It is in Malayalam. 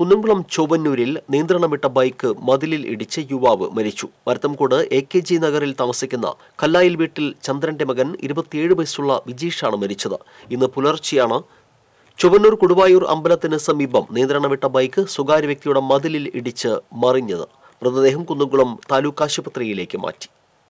കുന്നംകുളം ചൊവ്വന്നൂരിൽ നിയന്ത്രണമിട്ട ബൈക്ക് മതിലിൽ ഇടിച്ച് യുവാവ് മരിച്ചു വരത്തംകോട് എ കെ ജി നഗറിൽ താമസിക്കുന്ന കല്ലായിൽ വീട്ടിൽ ചന്ദ്രന്റെ മകൻ ഇരുപത്തിയേഴ് വയസ്സുള്ള വിജീഷാണ് മരിച്ചത് ഇന്ന് പുലർച്ചെയാണ് ചൊവ്വന്നൂർ കുടുവായൂർ അമ്പലത്തിന് സമീപം നിയന്ത്രണമിട്ട ബൈക്ക് സ്വകാര്യ വ്യക്തിയുടെ മതിലിൽ ഇടിച്ച് മറിഞ്ഞത് മൃതദേഹം കുന്നംകുളം താലൂക്ക് ആശുപത്രിയിലേക്ക് മാറ്റി